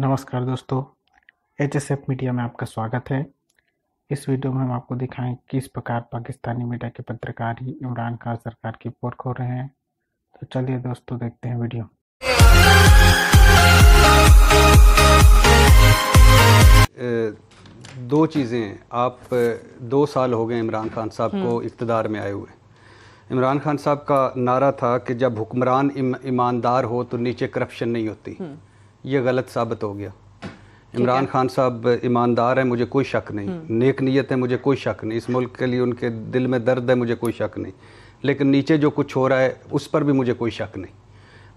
नमस्कार दोस्तों H S F media में आपका स्वागत है इस वीडियो में हम आपको दिखाएं किस प्रकार पाकिस्तानी मीडिया के पत्रकार ही इमरान खान सरकार की पोर्ट खो रहे हैं तो चलिए दोस्तों देखते हैं वीडियो दो चीज़ें आप दो साल हो गए इमरान खान साहब को हम्म। इकतदार में आए हुए इमरान खान साहब का नारा था कि जब हुक्मरान ईमानदार इम, हो तो नीचे करप्शन नहीं होती हम्म। ये गलत साबित हो गया इमरान खान साहब ईमानदार हैं मुझे कोई शक नहीं हम्म। नेक नीयत है मुझे कोई शक नहीं इस मुल्क के लिए उनके दिल में दर्द है मुझे कोई शक नहीं लेकिन नीचे जो कुछ हो रहा है उस पर भी मुझे कोई शक नहीं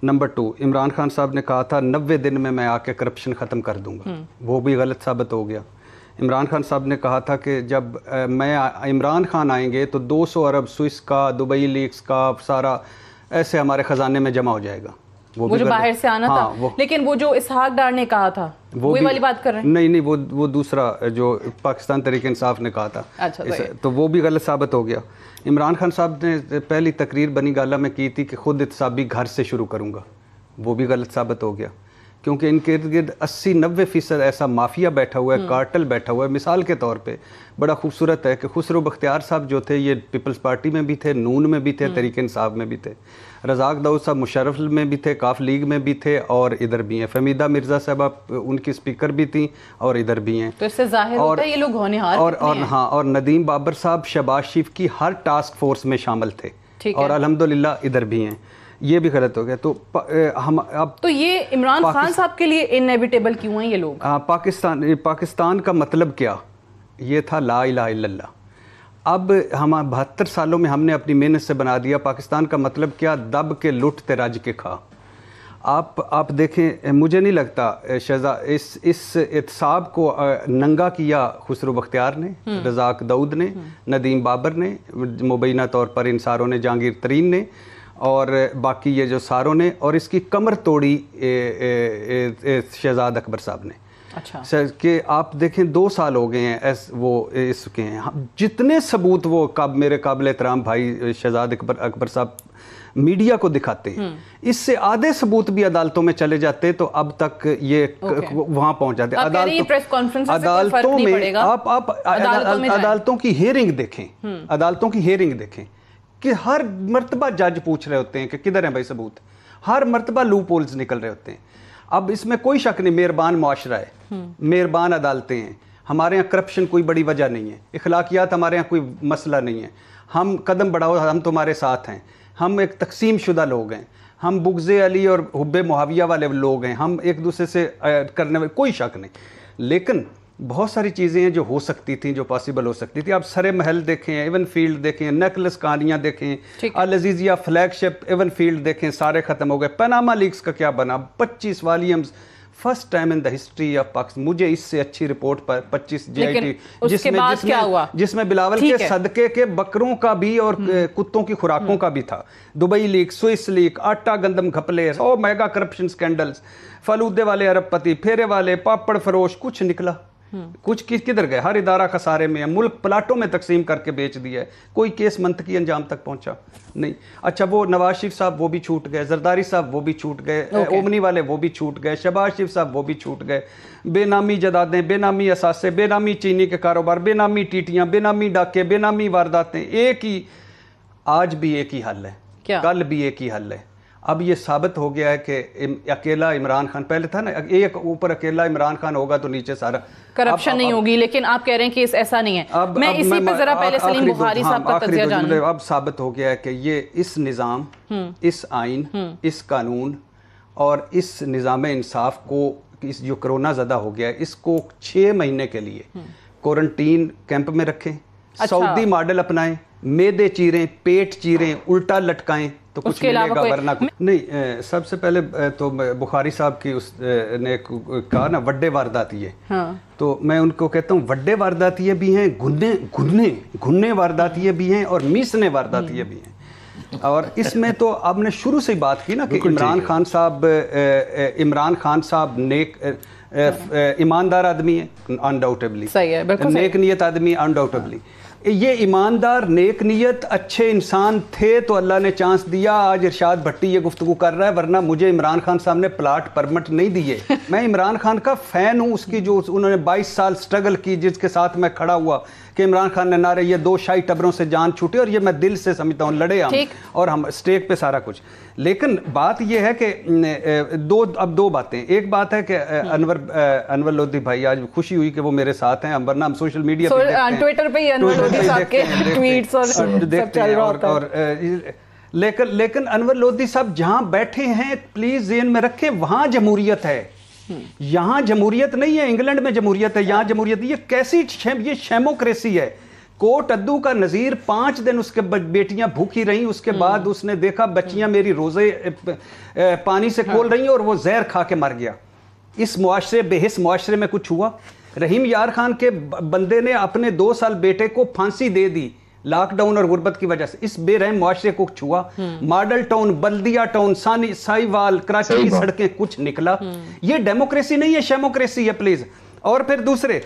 नंबर टू इमरान खान साहब ने कहा था नबे दिन में मैं आके करप्शन ख़त्म कर दूंगा हम्म। वो भी गलत साबित हो गया इमरान खान साहब ने कहा था कि जब आ, मैं इमरान खान आएंगे तो 200 अरब स्विस का दुबई लीग्स का सारा ऐसे हमारे ख़जाने में जमा हो जाएगा वो, वो जो बाहर से आना हाँ, था लेकिन वो जो इसहाक डार ने कहा था वो वही वाली बात कर रहे हैं नहीं नहीं वो वो दूसरा जो पाकिस्तान तरीके इंसाफ ने कहा था अच्छा तो इस, तो वो भी गलत साबित हो गया इमरान खान साहब ने पहली तकरीर बनी गाला में की थी कि खुद इतसाबी घर से शुरू करूंगा वो भी गलत साबित हो गया क्योंकि इनके इर्द गिर्द अस्सी नब्बे फ़ीसद ऐसा माफिया बैठा हुआ है हम्म। कार्टल बैठा हुआ है मिसाल के तौर पे बड़ा खूबसूरत है कि खुसरो बख्तियार साहब जो थे ये पीपल्स पार्टी में भी थे नून में भी थे हम्म। तरीके इंसाफ में भी थे रजाक दाऊद साहब मुशरफ में भी थे काफ लीग में भी थे और इधर भी हैं फमीदा मिर्ज़ा साहब उनकी स्पीकर भी थी और इधर भी हैं तो इससे जाहिर और, होता है ये लोग होनहार और, और हाँ और नदीम बाबर साहब शबाज शिफ की हर टास्क फोर्स में शामिल थे और अलहमदिल्ला इधर भी हैं ये भी गलत हो गया तो हम अब तो ये इमरान खान साहब के लिए इनएविटेबल क्यों हैं ये लोग आ, पाकिस्तान पाकिस्तान का मतलब क्या ये था ला इला अब हम बहत्तर सालों में हमने अपनी मेहनत से बना दिया पाकिस्तान का मतलब क्या दब के लुट तराज के खा आप आप देखें मुझे नहीं लगता शहजा इस इस एहसाब को नंगा किया खुसरो बख्तियार ने हम्म। रजाक दाऊद ने हम्म। नदीम बाबर ने मुबैना तौर पर इंसारों ने जहांगीर तरीन ने और बाकी ये जो सारों ने और इसकी कमर तोड़ी शहजाद अकबर साहब ने अच्छा सर कि आप देखें दो साल हो गए हैं एस वो इसके हैं हाँ, जितने सबूत वो कब मेरे काबिल एहतराम भाई शहजाद अकबर अकबर साहब मीडिया को दिखाते हैं हम्म। इससे आधे सबूत भी अदालतों में चले जाते तो अब तक ये वहां पहुंच जाते अदालतों अदालतों में आप आप अदालतों की हेयरिंग देखें हम्म। अदालतों की हेयरिंग देखें कि हर मरतबा जज पूछ रहे होते हैं कि किधर हैं भाई सबूत हर मरतबा लू पोल्स निकल रहे होते हैं अब इसमें कोई शक नहीं मेहरबान माशरा है हम्म। मेहरबान अदालतें हैं हमारे यहाँ करप्शन कोई बड़ी वजह नहीं है इखलाकियात हमारे यहाँ कोई मसला नहीं है हम कदम बढ़ाओ हम तुम्हारे साथ हैं हम एक तकसीम शुदा लोग हैं हम बुगजे अली और हुब्बे मुहाविया वाले लोग हैं हम एक दूसरे से करने में कोई शक नहीं लेकिन बहुत सारी चीज़ें हैं जो हो सकती थी जो पॉसिबल हो सकती थी आप सरे महल देखें इवन फील्ड देखें नेकलेस कहानियाँ देखें Al Aziziya flagship even field देखें सारे ख़त्म हो गए पनामा लीग्स का क्या बना पच्चीस volumes first time in the history of Pakistan मुझे इससे अच्छी रिपोर्ट पर 25 जीआईटी जिसमें जिसमें, जिसमें बिलावल के सदके के बकरों का भी और हम्म। कुत्तों की खुराकों हम्म। का भी था दुबई लीक स्विस लीक आटा गंदम घपले सौ मेगा करप्शन स्कैंडल्स फलूदे वाले अरबपति फेरे वाले पापड़ फरोश कुछ निकला कुछ किस किधर गए हर इदारा खसारे में है मुल्क प्लाटों में तकसीम करके बेच दिया है कोई केस मंथ की अंजाम तक पहुंचा नहीं अच्छा वो नवाज शरीफ साहब वो भी छूट गए जरदारी साहब वो भी छूट गए ओमनी वाले वो भी छूट गए शबाज शरीफ साहब वो भी छूट गए बेनामी जदादें बेनामी असासे बेनामी चीनी के कारोबार बेनामी टीटियाँ बेनामी डाके बेनामी वारदातें एक ही आज भी एक ही हल है कल भी एक ही हल है अब ये साबित हो गया है कि अकेला इमरान खान पहले था ना ये ऊपर अकेला इमरान खान होगा तो नीचे सारा करप्शन नहीं होगी लेकिन आप कह रहे हैं कि इस ऐसा नहीं है अब, मैं अब, इसी पे जरा पहले सलीम बुखारी हाँ, साहब का तजिया अब साबित हो गया है कि ये इस निज़ाम हम्म। इस आइन हम्म। इस कानून और इस निज़ाम इंसाफ को इस जो कोरोना ज्यादा हो गया है इसको छः महीने के लिए हम्म। क्वारंटीन कैंप में रखें अच्छा। सऊदी मॉडल अपनाएं मेदे चीरें पेट चीरें उल्टा लटकाएं तो कुछ उसके वरना नहीं सबसे पहले तो बुखारी साहब की उस ने कहा ना वड्डे वारदातीय हाँ। तो मैं उनको कहता हूँ वड्डे वारदातीय भी हैं घुन्ने घुन्ने घुन्ने वारदातीय भी हैं और मीसने वारदातीय भी हैं और इसमें तो आपने शुरू से ही बात की ना कि इमरान खान साहब इमरान खान साहब नेक ईमानदार आदमी है अनडाउटेबली नेक नियत आदमी अनडाउटेबली ये ईमानदार नेक नीयत अच्छे इंसान थे तो अल्लाह ने चांस दिया आज इरशाद भट्टी ये गुफ्तु कर रहा है वरना मुझे इमरान खान साहब ने प्लाट परमिट नहीं दिए मैं इमरान खान का फ़ैन हूँ उसकी जो उन्होंने 22 साल स्ट्रगल की जिसके साथ मैं खड़ा हुआ कि इमरान खान ने नारे ये दो शाही टबरों से जान छूटे और ये मैं दिल से समझता हूँ लड़े हम और हम स्टेक पे सारा कुछ लेकिन बात यह है कि दो अब दो बातें एक बात है कि अनवर अनवर लोधी भाई आज खुशी हुई कि वो मेरे साथ हैं हम वरना हम सोशल मीडिया पे ट्विटर पे अनवर लोधी साहब के ट्वीट्स और देखते हैं और लेकिन लेकिन अनवर लोधी साहब जहां बैठे हैं प्लीज जेन में रखें वहां जमहूरियत है हम्म। यहां जमहूरियत नहीं है इंग्लैंड में जमहूरियत है यहां जमहूरियत ये कैसी शेम, ये शेमोक्रेसी है कोट अद्दू का नज़ीर पांच दिन उसके बेटियां भूखी रहीं उसके हम्म। बाद उसने देखा बच्चियां मेरी रोजे पानी से खोल हाँ। रही और वो जहर खा के मर गया इस मुआरे बेहस मुआरे में कुछ हुआ रहीम यार खान के बंदे ने अपने दो साल बेटे को फांसी दे दी लॉकडाउन और गुर्बत की वजह से इस बेरहम मुआरे को छुआ मॉडल टाउन बल्दिया टाउन सानी साईवाल कराची की सड़कें कुछ निकला ये डेमोक्रेसी नहीं है शेमोक्रेसी है प्लीज और फिर दूसरे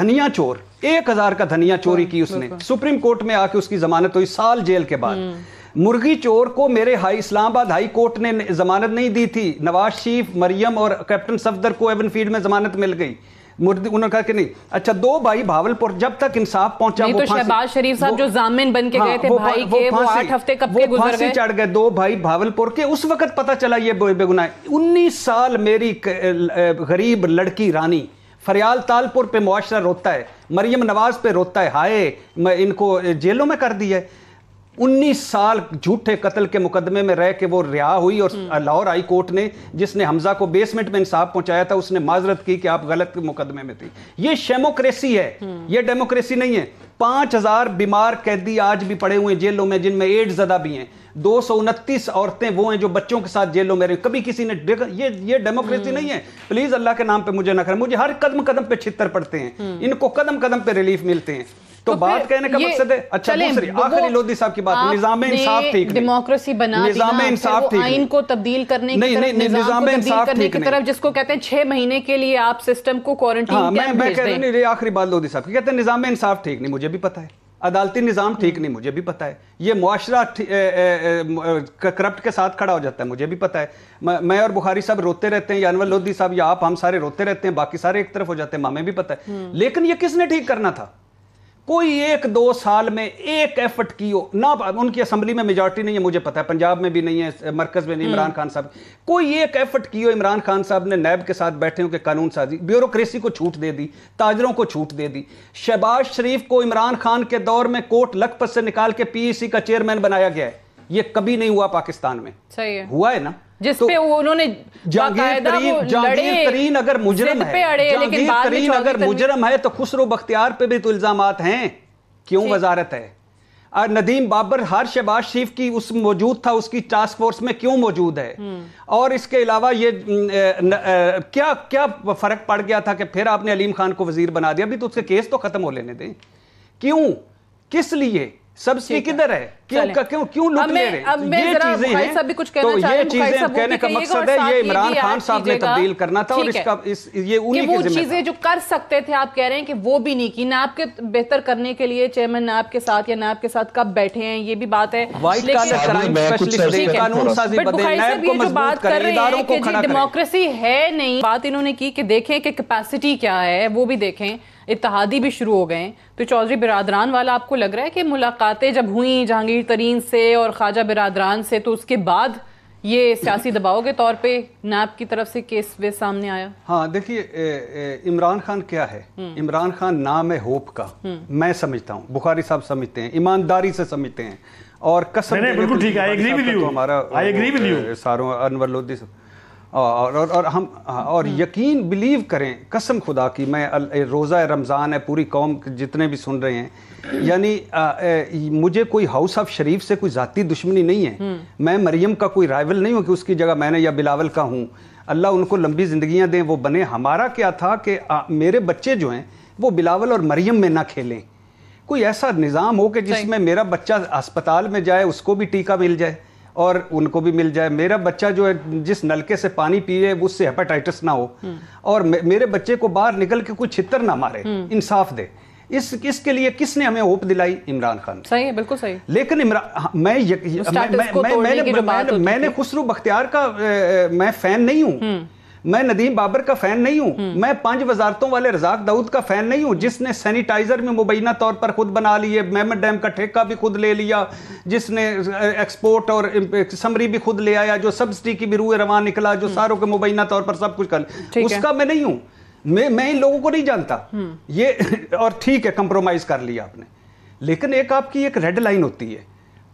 धनिया चोर एक हजार का धनिया चोरी की हाँ, उसने सुप्रीम कोर्ट में आके उसकी जमानत हुई साल जेल के बाद हम्म। मुर्गी चोर को मेरे हाई इस्लामाबाद हाई कोर्ट ने जमानत नहीं दी थी नवाज शरीफ मरियम और कैप्टन सफदर को एवन फील्ड में जमानत मिल गई मुर्दी उन्होंने कहा कि नहीं अच्छा दो भाई भावलपुर जब तक इंसाफ पहुंचा वो तो शहबाज शरीफ साहब जो जामिन बन के हाँ, गए थे वो, भाई वो, के वो आठ हफ्ते कब के गुजर गए चढ़ गए दो भाई भावलपुर के उस वक्त पता चला ये बेगुनाह उन्नीस साल मेरी गरीब लड़की रानी फरियाल तालपुर पे मुआशरा रोता है मरियम नवाज पे रोता है हाय इनको जेलों में कर दिया है 19 साल झूठे कत्ल के मुकदमे में रह के वो रिहा हुई और हम्म। लाहौर हाई कोर्ट ने जिसने हमजा को बेसमेंट में इंसाफ पहुंचाया था उसने माजरत की कि आप गलत मुकदमे में थी ये शेमोक्रेसी है हम्म। ये डेमोक्रेसी नहीं है पांच हजार बीमार कैदी आज भी पड़े हुए जेलों में जिनमें एड ज्यादा भी हैं दो सौ उनतीस औरतें वो हैं जो बच्चों के साथ जेलों में रही कभी किसी ने ये ये डेमोक्रेसी हम्म। नहीं है प्लीज अल्लाह के नाम पे मुझे ना करें मुझे हर कदम कदम पे छितर पड़ते हैं इनको कदम कदम पे रिलीफ मिलते हैं तो, तो, बात कहने का मकसद है अच्छा दूसरी आखिरी लोधी साहब की बात निजाम इंसाफ ठीक डेमोक्रेसी बना निजाम इंसाफ ठीक आइन को तब्दील करने नहीं नहीं निजाम इंसाफ ठीक की तरफ जिसको कहते हैं छह महीने के लिए आप सिस्टम को क्वारंटाइन हाँ, मैं कह क्वारंटीन आखिरी बात लोधी साहब की कहते हैं निजाम इंसाफ ठीक नहीं मुझे भी पता है अदालती निज़ाम ठीक हम्म। नहीं मुझे भी पता है ये मुआरा करप्ट के साथ खड़ा हो जाता है मुझे भी पता है म, मैं और बुखारी साहब रोते रहते हैं या अनवर लोधी साहब या आप हम सारे रोते रहते हैं बाकी सारे एक तरफ हो जाते हैं मामे भी पता है हम्म। लेकिन ये किसने ठीक करना था कोई एक दो साल में एक एफर्ट की हो ना उनकी असेंबली में मेजोरिटी नहीं है मुझे पता है पंजाब में भी नहीं है मरकज में नहीं इमरान हम्म। खान साहब कोई एक एफर्ट की हो इमरान खान साहब ने नैब के साथ बैठे हो के कानून साजी ब्यूरोक्रेसी को छूट दे दी ताजरों को छूट दे दी शहबाज शरीफ को इमरान खान के दौर में कोर्ट लखपत से निकाल के पीईसी e का चेयरमैन बनाया गया है ये कभी नहीं हुआ पाकिस्तान में सही है हुआ है ना जिस तो पे उन्होंने तरीन अगर मुजरम है जहांगीर तरीन अगर मुजरम है तो खुसरो बख्तियार पे भी तो इल्जाम हैं क्यों वजारत है और नदीम बाबर हर शहबाज शरीफ की उस मौजूद था उसकी टास्क फोर्स में क्यों मौजूद है हम्म। और इसके अलावा ये न, न, न, क्या क्या फर्क पड़ गया था कि फिर आपने अलीम खान को वजीर बना दिया अभी तो उसके केस तो खत्म हो लेने दें क्यों किस लिए सब्सिडी किधर है क्यों क्यों क्यों लूट ले रहे हैं ये चीजें हैं सब भी कुछ कहना तो ये चीजें कहने का मकसद है ये इमरान खान साहब ने तब्दील करना था और इसका इस ये उन्हीं की चीजें जो कर सकते थे आप कह रहे हैं कि वो भी नहीं की नाब के बेहतर करने के लिए चेयरमैन नाब के साथ या नाब के साथ कब बैठे हैं ये भी बात है वाइट कॉलर क्राइम स्पेशलिस्ट कानून साजी बदले नाब को मजबूत कर इदारों को खड़ा डेमोक्रेसी है नहीं बात इन्होंने की कि देखें कि कैपेसिटी क्या है वो भी देखें इतिहादी भी शुरू हो गए तो चौधरी बिरादरान वाला आपको लग रहा है कि मुलाकातें जब हुई जहांगीर तरीन से और ख्वाजा बिरादरान से तो उसके बाद ये सियासी दबाव के तौर पे नैब की तरफ से केस वे सामने आया हाँ देखिए इमरान खान क्या है हम्म। इमरान खान नाम है होप का हम्म। मैं समझता हूँ बुखारी साहब समझते हैं ईमानदारी से समझते हैं और कसम बिल्कुल ठीक है आई एग्री विद यू हमारा सारों अनवर लोधी साहब और और, और हम और हम्म। यकीन बिलीव करें कसम खुदा की मैं रोज़ा रमज़ान है पूरी कौम जितने भी सुन रहे हैं यानी मुझे कोई हाउस ऑफ शरीफ से कोई ज़ाती दुश्मनी नहीं है हम्म। मैं मरियम का कोई राइवल नहीं हूँ कि उसकी जगह मैंने या बिलावल का हूँ अल्लाह उनको लंबी ज़िंदियाँ दें वो बने हमारा क्या था कि आ, मेरे बच्चे जो हैं वो बिलावल और मरियम में ना खेलें कोई ऐसा निज़ाम हो कि जिसमें मेरा बच्चा अस्पताल में जाए उसको भी टीका मिल जाए और उनको भी मिल जाए मेरा बच्चा जो है जिस नलके से पानी पिए उससे हेपेटाइटिस ना हो और मेरे बच्चे को बाहर निकल के कोई छितर ना मारे इंसाफ दे इस इसके लिए किसने हमें होप दिलाई इमरान खान सही है बिल्कुल सही लेकिन हाँ, मैं मैं, मैं, मैं, मैंने मैंने खुसरू बख्तियार का मैं फैन नहीं हूँ हम्म। मैं नदीम बाबर का फैन नहीं हूँ हम्म। मैं पांच वजारतों वाले रजाक दाऊद का फैन नहीं हूँ जिसने सैनिटाइजर में मुबैना तौर पर खुद बना लिए मेहमद डैम का ठेका भी खुद ले लिया जिसने एक्सपोर्ट और समरी भी खुद ले आया जो सब्सिडी की भी रूए रवान निकला जो हम्म। सारों के मुबैना तौर पर सब कुछ कर उसका मैं नहीं हूँ मैं मैं इन लोगों को नहीं जानता हम्म। ये और ठीक है कंप्रोमाइज कर लिया आपने लेकिन एक आपकी एक रेड लाइन होती है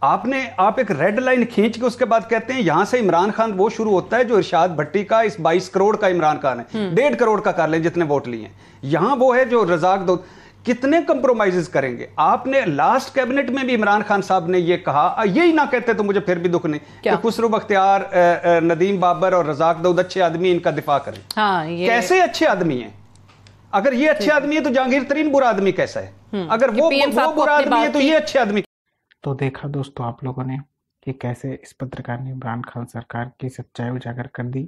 आपने आप एक रेड लाइन खींच के उसके बाद कहते हैं यहां से इमरान खान वो शुरू होता है जो इरशाद भट्टी का इस बाईस करोड़ का इमरान खान है हम्म। डेढ़ करोड़ का कर लें जितने वोट लिए यहां वो है जो रजाक दो कितने कंप्रोमाइज करेंगे आपने लास्ट कैबिनेट में भी इमरान खान साहब ने ये कहा यही ना कहते तो मुझे फिर भी दुख नहीं क्या? कि खुसरू बख्तियार नदीम बाबर और रजाक दाऊद अच्छे आदमी इनका दिफा करें हाँ, ये... कैसे अच्छे आदमी हैं अगर ये अच्छे आदमी है तो जहांगीर तरीन बुरा आदमी कैसा है हम्म, अगर वो, वो बुरा आदमी है तो ये अच्छे आदमी तो देखा दोस्तों आप लोगों ने कि कैसे इस पत्रकार ने इमरान खान सरकार की सच्चाई उजागर कर दी